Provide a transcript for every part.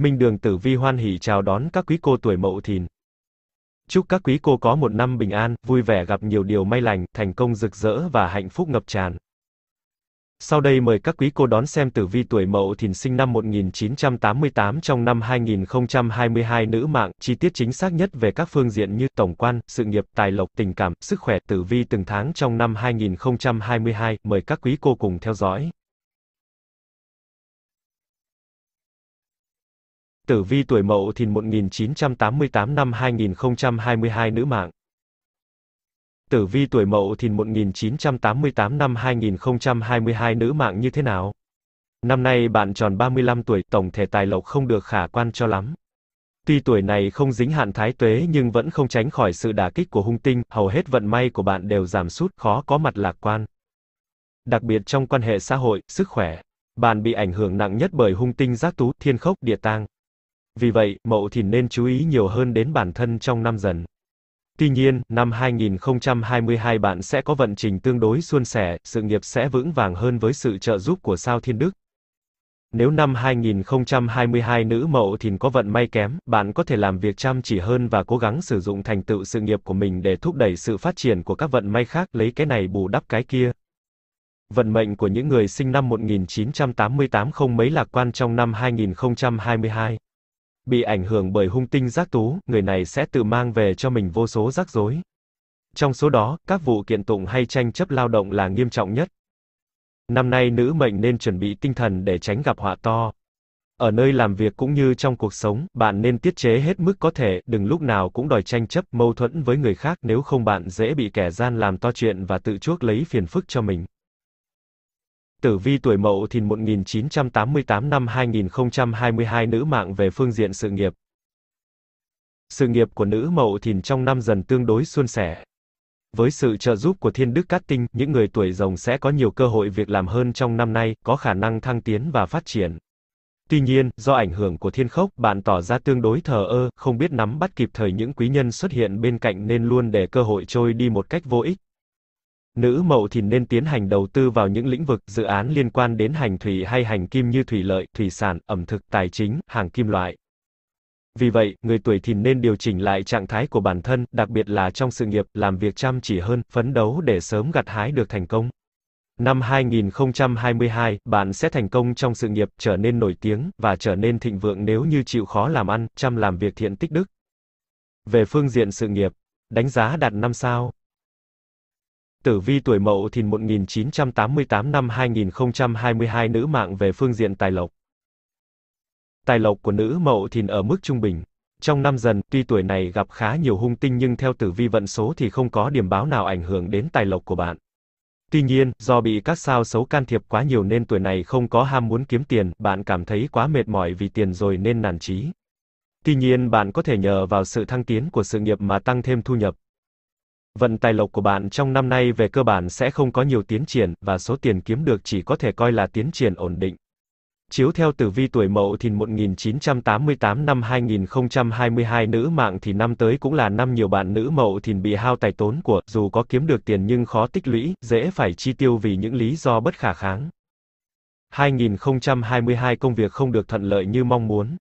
Minh Đường Tử Vi hoan hỷ chào đón các quý cô tuổi Mậu Thìn. Chúc các quý cô có một năm bình an, vui vẻ gặp nhiều điều may lành, thành công rực rỡ và hạnh phúc ngập tràn. Sau đây mời các quý cô đón xem tử vi tuổi Mậu Thìn sinh năm 1988 trong năm 2022 nữ mạng, chi tiết chính xác nhất về các phương diện như tổng quan, sự nghiệp, tài lộc, tình cảm, sức khỏe, tử vi từng tháng trong năm 2022, mời các quý cô cùng theo dõi. Tử vi tuổi Mậu Thìn 1988 năm 2022 nữ mạng. Tử vi tuổi Mậu Thìn 1988 năm 2022 nữ mạng như thế nào? Năm nay bạn tròn 35 tuổi, tổng thể tài lộc không được khả quan cho lắm. Tuy tuổi này không dính hạn thái tuế nhưng vẫn không tránh khỏi sự đả kích của hung tinh, hầu hết vận may của bạn đều giảm sút, khó có mặt lạc quan. Đặc biệt trong quan hệ xã hội, sức khỏe, bạn bị ảnh hưởng nặng nhất bởi hung tinh giác tú, thiên khốc, địa tang. Vì vậy, mậu thìn nên chú ý nhiều hơn đến bản thân trong năm dần. Tuy nhiên, năm 2022 bạn sẽ có vận trình tương đối suôn sẻ, sự nghiệp sẽ vững vàng hơn với sự trợ giúp của sao thiên đức. Nếu năm 2022 nữ mậu thìn có vận may kém, bạn có thể làm việc chăm chỉ hơn và cố gắng sử dụng thành tựu sự nghiệp của mình để thúc đẩy sự phát triển của các vận may khác, lấy cái này bù đắp cái kia. Vận mệnh của những người sinh năm 1988 không mấy lạc quan trong năm 2022 bị ảnh hưởng bởi hung tinh giác tú, người này sẽ tự mang về cho mình vô số rắc rối. Trong số đó, các vụ kiện tụng hay tranh chấp lao động là nghiêm trọng nhất. Năm nay nữ mệnh nên chuẩn bị tinh thần để tránh gặp họa to. Ở nơi làm việc cũng như trong cuộc sống, bạn nên tiết chế hết mức có thể, đừng lúc nào cũng đòi tranh chấp, mâu thuẫn với người khác, nếu không bạn dễ bị kẻ gian làm to chuyện và tự chuốc lấy phiền phức cho mình. Tử vi tuổi Mậu Thìn 1988 năm 2022 nữ mạng về phương diện sự nghiệp. Sự nghiệp của nữ Mậu Thìn trong năm dần tương đối suôn sẻ. Với sự trợ giúp của Thiên Đức Cát Tinh, những người tuổi rồng sẽ có nhiều cơ hội việc làm hơn trong năm nay, có khả năng thăng tiến và phát triển. Tuy nhiên, do ảnh hưởng của thiên khốc, bạn tỏ ra tương đối thờ ơ, không biết nắm bắt kịp thời những quý nhân xuất hiện bên cạnh nên luôn để cơ hội trôi đi một cách vô ích. Nữ mậu thìn nên tiến hành đầu tư vào những lĩnh vực dự án liên quan đến hành thủy hay hành kim như thủy lợi, thủy sản, ẩm thực, tài chính, hàng kim loại. Vì vậy, người tuổi thìn nên điều chỉnh lại trạng thái của bản thân, đặc biệt là trong sự nghiệp, làm việc chăm chỉ hơn, phấn đấu để sớm gặt hái được thành công. Năm 2022, bạn sẽ thành công trong sự nghiệp, trở nên nổi tiếng và trở nên thịnh vượng nếu như chịu khó làm ăn, chăm làm việc thiện tích đức. Về phương diện sự nghiệp, đánh giá đạt 5 sao. Tử vi tuổi Mậu Thìn 1988 năm 2022 nữ mạng về phương diện tài lộc. Tài lộc của nữ Mậu Thìn ở mức trung bình. Trong năm dần, tuy tuổi này gặp khá nhiều hung tinh nhưng theo tử vi vận số thì không có điểm báo nào ảnh hưởng đến tài lộc của bạn. Tuy nhiên, do bị các sao xấu can thiệp quá nhiều nên tuổi này không có ham muốn kiếm tiền, bạn cảm thấy quá mệt mỏi vì tiền rồi nên nản chí. Tuy nhiên, bạn có thể nhờ vào sự thăng tiến của sự nghiệp mà tăng thêm thu nhập. Vận tài lộc của bạn trong năm nay về cơ bản sẽ không có nhiều tiến triển, và số tiền kiếm được chỉ có thể coi là tiến triển ổn định. Chiếu theo tử vi tuổi mậu thìn 1988 năm 2022 nữ mạng thì năm tới cũng là năm nhiều bạn nữ mậu thìn bị hao tài tốn của, dù có kiếm được tiền nhưng khó tích lũy, dễ phải chi tiêu vì những lý do bất khả kháng. 2022 công việc không được thuận lợi như mong muốn.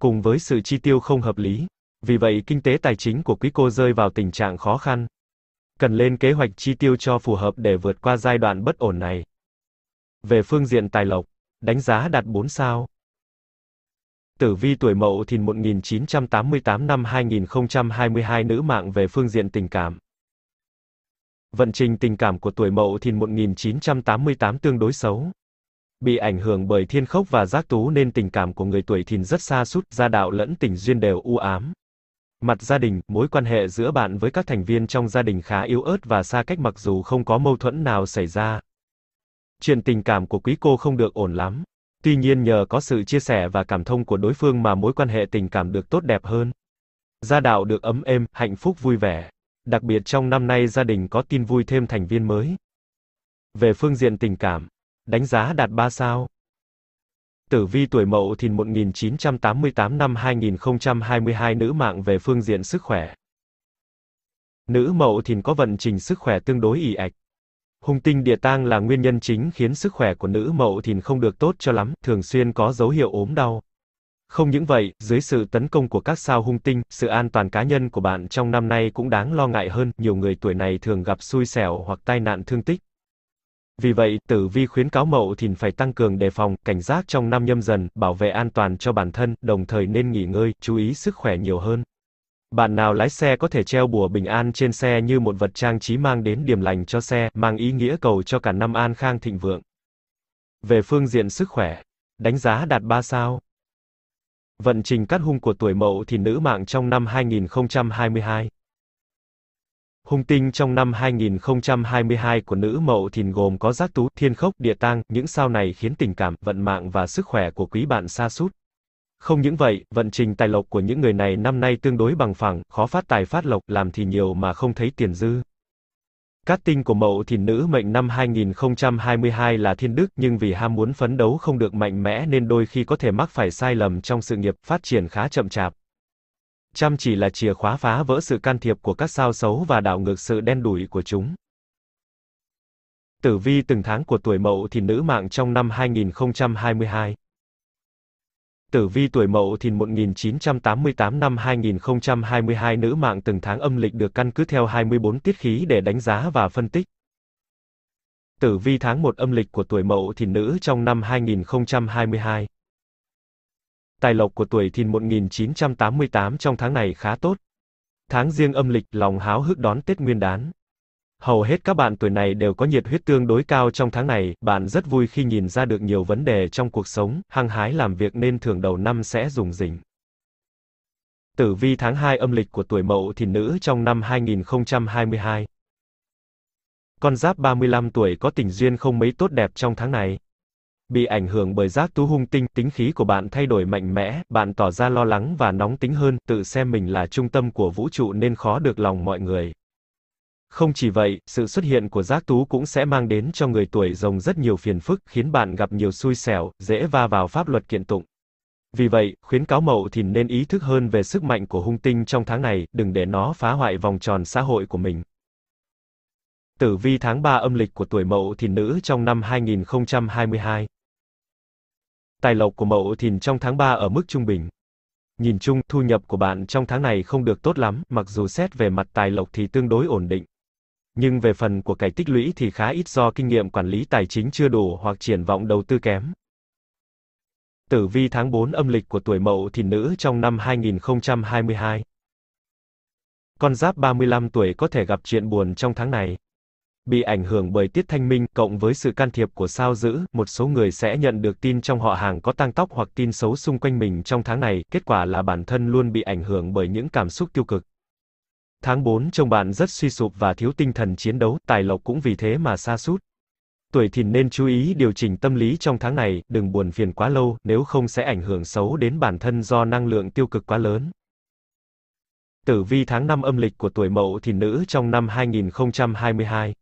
Cùng với sự chi tiêu không hợp lý, vì vậy kinh tế tài chính của quý cô rơi vào tình trạng khó khăn cần lên kế hoạch chi tiêu cho phù hợp để vượt qua giai đoạn bất ổn này. Về phương diện tài lộc, đánh giá đạt 4 sao. Tử vi tuổi Mậu Thìn 1988 năm 2022 nữ mạng về phương diện tình cảm. Vận trình tình cảm của tuổi Mậu Thìn 1988 tương đối xấu. Bị ảnh hưởng bởi thiên khốc và giác tú nên tình cảm của người tuổi Thìn rất xa sút gia đạo lẫn tình duyên đều u ám. Mặt gia đình, mối quan hệ giữa bạn với các thành viên trong gia đình khá yếu ớt và xa cách mặc dù không có mâu thuẫn nào xảy ra. Chuyện tình cảm của quý cô không được ổn lắm. Tuy nhiên nhờ có sự chia sẻ và cảm thông của đối phương mà mối quan hệ tình cảm được tốt đẹp hơn. Gia đạo được ấm êm, hạnh phúc vui vẻ. Đặc biệt trong năm nay gia đình có tin vui thêm thành viên mới. Về phương diện tình cảm, đánh giá đạt 3 sao. Tử vi tuổi Mậu Thìn 1988 năm 2022 nữ mạng về phương diện sức khỏe. Nữ Mậu Thìn có vận trình sức khỏe tương đối ỉ ạch. Hung tinh địa tang là nguyên nhân chính khiến sức khỏe của nữ Mậu Thìn không được tốt cho lắm, thường xuyên có dấu hiệu ốm đau. Không những vậy, dưới sự tấn công của các sao hung tinh, sự an toàn cá nhân của bạn trong năm nay cũng đáng lo ngại hơn, nhiều người tuổi này thường gặp xui xẻo hoặc tai nạn thương tích. Vì vậy, tử vi khuyến cáo mậu thìn phải tăng cường đề phòng, cảnh giác trong năm nhâm dần, bảo vệ an toàn cho bản thân, đồng thời nên nghỉ ngơi, chú ý sức khỏe nhiều hơn. Bạn nào lái xe có thể treo bùa bình an trên xe như một vật trang trí mang đến điểm lành cho xe, mang ý nghĩa cầu cho cả năm an khang thịnh vượng. Về phương diện sức khỏe, đánh giá đạt 3 sao. Vận trình cắt hung của tuổi mậu thì nữ mạng trong năm 2022. Hung tinh trong năm 2022 của nữ mậu thìn gồm có giác tú, thiên khốc, địa tang, những sao này khiến tình cảm, vận mạng và sức khỏe của quý bạn xa sút. Không những vậy, vận trình tài lộc của những người này năm nay tương đối bằng phẳng, khó phát tài phát lộc, làm thì nhiều mà không thấy tiền dư. Cát tinh của mậu thìn nữ mệnh năm 2022 là thiên đức, nhưng vì ham muốn phấn đấu không được mạnh mẽ nên đôi khi có thể mắc phải sai lầm trong sự nghiệp, phát triển khá chậm chạp chăm chỉ là chìa khóa phá vỡ sự can thiệp của các sao xấu và đảo ngược sự đen đủi của chúng. Tử vi từng tháng của tuổi mậu thìn nữ mạng trong năm 2022 Tử vi tuổi mậu thìn 1988 năm 2022 nữ mạng từng tháng âm lịch được căn cứ theo 24 tiết khí để đánh giá và phân tích. Tử vi tháng 1 âm lịch của tuổi mậu thìn nữ trong năm 2022 tài lộc của tuổi thìn 1988 trong tháng này khá tốt. Tháng riêng âm lịch, lòng háo hức đón Tết Nguyên đán. Hầu hết các bạn tuổi này đều có nhiệt huyết tương đối cao trong tháng này, bạn rất vui khi nhìn ra được nhiều vấn đề trong cuộc sống, hăng hái làm việc nên thường đầu năm sẽ dùng rỉnh. Tử vi tháng 2 âm lịch của tuổi Mậu Thìn nữ trong năm 2022. Con giáp 35 tuổi có tình duyên không mấy tốt đẹp trong tháng này. Bị ảnh hưởng bởi giác tú hung tinh, tính khí của bạn thay đổi mạnh mẽ, bạn tỏ ra lo lắng và nóng tính hơn, tự xem mình là trung tâm của vũ trụ nên khó được lòng mọi người. Không chỉ vậy, sự xuất hiện của giác tú cũng sẽ mang đến cho người tuổi rồng rất nhiều phiền phức, khiến bạn gặp nhiều xui xẻo, dễ va vào pháp luật kiện tụng. Vì vậy, khuyến cáo mậu thì nên ý thức hơn về sức mạnh của hung tinh trong tháng này, đừng để nó phá hoại vòng tròn xã hội của mình. Tử vi tháng 3 âm lịch của tuổi mậu thì nữ trong năm 2022 Tài lộc của Mậu Thìn trong tháng 3 ở mức trung bình. Nhìn chung, thu nhập của bạn trong tháng này không được tốt lắm, mặc dù xét về mặt tài lộc thì tương đối ổn định. Nhưng về phần của cải tích lũy thì khá ít do kinh nghiệm quản lý tài chính chưa đủ hoặc triển vọng đầu tư kém. Tử vi tháng 4 âm lịch của tuổi Mậu Thìn nữ trong năm 2022. Con giáp 35 tuổi có thể gặp chuyện buồn trong tháng này bị ảnh hưởng bởi tiết thanh minh cộng với sự can thiệp của sao giữ, một số người sẽ nhận được tin trong họ hàng có tăng tóc hoặc tin xấu xung quanh mình trong tháng này, kết quả là bản thân luôn bị ảnh hưởng bởi những cảm xúc tiêu cực. Tháng 4 trông bạn rất suy sụp và thiếu tinh thần chiến đấu, tài lộc cũng vì thế mà xa sút. Tuổi thìn nên chú ý điều chỉnh tâm lý trong tháng này, đừng buồn phiền quá lâu, nếu không sẽ ảnh hưởng xấu đến bản thân do năng lượng tiêu cực quá lớn. Tử vi tháng 5 âm lịch của tuổi Mậu Thìn nữ trong năm 2022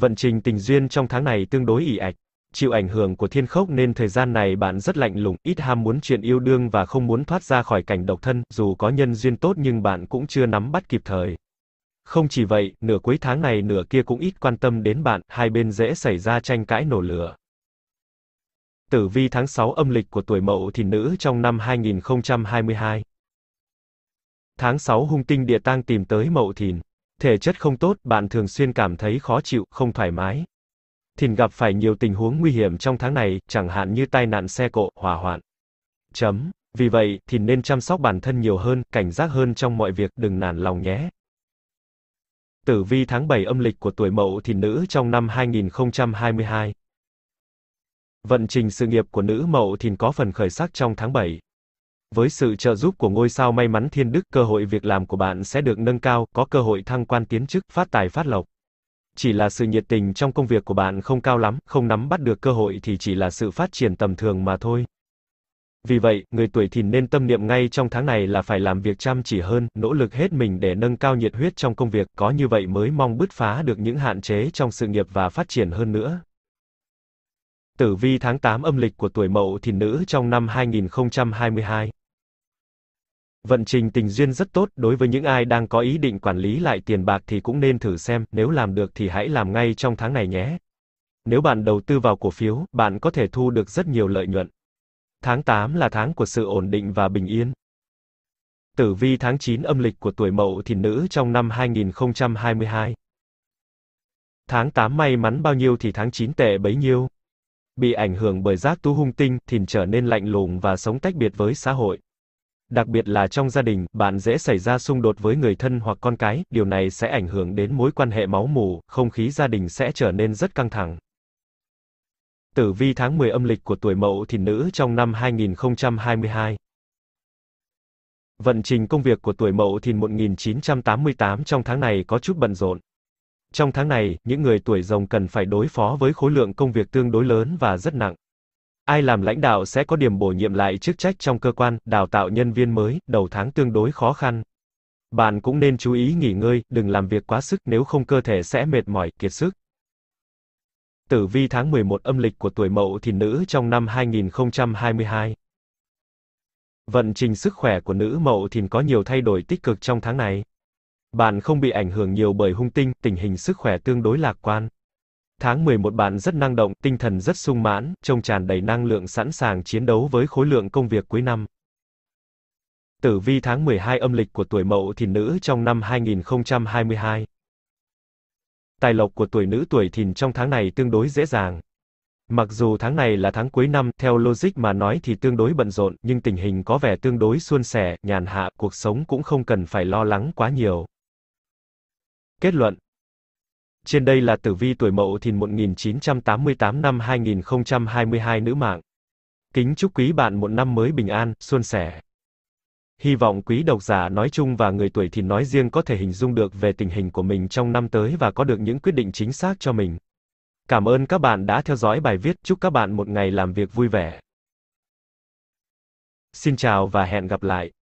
Vận trình tình duyên trong tháng này tương đối ỉ ạch. Chịu ảnh hưởng của thiên khốc nên thời gian này bạn rất lạnh lùng, ít ham muốn chuyện yêu đương và không muốn thoát ra khỏi cảnh độc thân, dù có nhân duyên tốt nhưng bạn cũng chưa nắm bắt kịp thời. Không chỉ vậy, nửa cuối tháng này nửa kia cũng ít quan tâm đến bạn, hai bên dễ xảy ra tranh cãi nổ lửa. Tử vi tháng 6 âm lịch của tuổi Mậu Thìn nữ trong năm 2022. Tháng 6 hung tinh địa tang tìm tới Mậu Thìn thể chất không tốt, bạn thường xuyên cảm thấy khó chịu, không thoải mái. Thìn gặp phải nhiều tình huống nguy hiểm trong tháng này, chẳng hạn như tai nạn xe cộ, hỏa hoạn. Chấm. Vì vậy, Thìn nên chăm sóc bản thân nhiều hơn, cảnh giác hơn trong mọi việc, đừng nản lòng nhé. Tử vi tháng 7 âm lịch của tuổi Mậu Thìn nữ trong năm 2022. Vận trình sự nghiệp của nữ Mậu Thìn có phần khởi sắc trong tháng 7. Với sự trợ giúp của ngôi sao may mắn thiên đức, cơ hội việc làm của bạn sẽ được nâng cao, có cơ hội thăng quan tiến chức, phát tài phát lộc. Chỉ là sự nhiệt tình trong công việc của bạn không cao lắm, không nắm bắt được cơ hội thì chỉ là sự phát triển tầm thường mà thôi. Vì vậy, người tuổi thìn nên tâm niệm ngay trong tháng này là phải làm việc chăm chỉ hơn, nỗ lực hết mình để nâng cao nhiệt huyết trong công việc, có như vậy mới mong bứt phá được những hạn chế trong sự nghiệp và phát triển hơn nữa. Tử vi tháng 8 âm lịch của tuổi Mậu Thìn nữ trong năm 2022. Vận trình tình duyên rất tốt, đối với những ai đang có ý định quản lý lại tiền bạc thì cũng nên thử xem, nếu làm được thì hãy làm ngay trong tháng này nhé. Nếu bạn đầu tư vào cổ phiếu, bạn có thể thu được rất nhiều lợi nhuận. Tháng 8 là tháng của sự ổn định và bình yên. Tử vi tháng 9 âm lịch của tuổi Mậu Thìn nữ trong năm 2022. Tháng 8 may mắn bao nhiêu thì tháng 9 tệ bấy nhiêu bị ảnh hưởng bởi giác tu hung tinh, thìn trở nên lạnh lùng và sống tách biệt với xã hội. Đặc biệt là trong gia đình, bạn dễ xảy ra xung đột với người thân hoặc con cái, điều này sẽ ảnh hưởng đến mối quan hệ máu mù, không khí gia đình sẽ trở nên rất căng thẳng. Tử vi tháng 10 âm lịch của tuổi Mậu Thìn nữ trong năm 2022. Vận trình công việc của tuổi Mậu Thìn 1988 trong tháng này có chút bận rộn. Trong tháng này, những người tuổi rồng cần phải đối phó với khối lượng công việc tương đối lớn và rất nặng. Ai làm lãnh đạo sẽ có điểm bổ nhiệm lại chức trách trong cơ quan, đào tạo nhân viên mới, đầu tháng tương đối khó khăn. Bạn cũng nên chú ý nghỉ ngơi, đừng làm việc quá sức nếu không cơ thể sẽ mệt mỏi, kiệt sức. Tử vi tháng 11 âm lịch của tuổi Mậu Thìn nữ trong năm 2022. Vận trình sức khỏe của nữ Mậu Thìn có nhiều thay đổi tích cực trong tháng này. Bạn không bị ảnh hưởng nhiều bởi hung tinh, tình hình sức khỏe tương đối lạc quan. Tháng 11 bạn rất năng động, tinh thần rất sung mãn, trông tràn đầy năng lượng sẵn sàng chiến đấu với khối lượng công việc cuối năm. Tử vi tháng 12 âm lịch của tuổi Mậu Thìn nữ trong năm 2022. Tài lộc của tuổi nữ tuổi Thìn trong tháng này tương đối dễ dàng. Mặc dù tháng này là tháng cuối năm, theo logic mà nói thì tương đối bận rộn, nhưng tình hình có vẻ tương đối suôn sẻ, nhàn hạ, cuộc sống cũng không cần phải lo lắng quá nhiều. Kết luận Trên đây là tử vi tuổi mậu thìn 1988 năm 2022 nữ mạng. Kính chúc quý bạn một năm mới bình an, xuân sẻ. Hy vọng quý độc giả nói chung và người tuổi thìn nói riêng có thể hình dung được về tình hình của mình trong năm tới và có được những quyết định chính xác cho mình. Cảm ơn các bạn đã theo dõi bài viết, chúc các bạn một ngày làm việc vui vẻ. Xin chào và hẹn gặp lại.